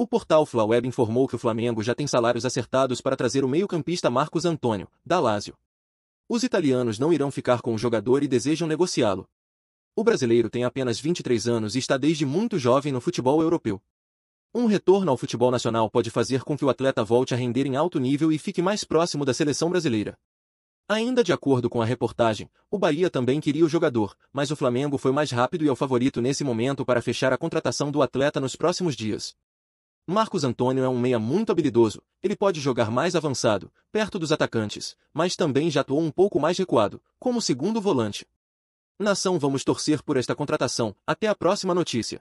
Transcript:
O portal Flaweb informou que o Flamengo já tem salários acertados para trazer o meio-campista Marcos Antônio, da Lazio. Os italianos não irão ficar com o jogador e desejam negociá-lo. O brasileiro tem apenas 23 anos e está desde muito jovem no futebol europeu. Um retorno ao futebol nacional pode fazer com que o atleta volte a render em alto nível e fique mais próximo da seleção brasileira. Ainda de acordo com a reportagem, o Bahia também queria o jogador, mas o Flamengo foi mais rápido e é o favorito nesse momento para fechar a contratação do atleta nos próximos dias. Marcos Antônio é um meia muito habilidoso, ele pode jogar mais avançado, perto dos atacantes, mas também já atuou um pouco mais recuado, como segundo volante. Nação vamos torcer por esta contratação, até a próxima notícia.